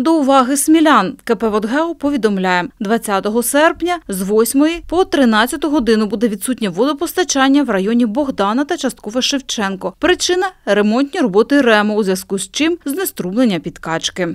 До уваги смілян КП «Водгео» повідомляє, 20 серпня з 8 по 13 годину буде відсутнє водопостачання в районі Богдана та частково Шевченко. Причина ремонтні роботи ремо, у зв'язку з чим знеструблення підкачки.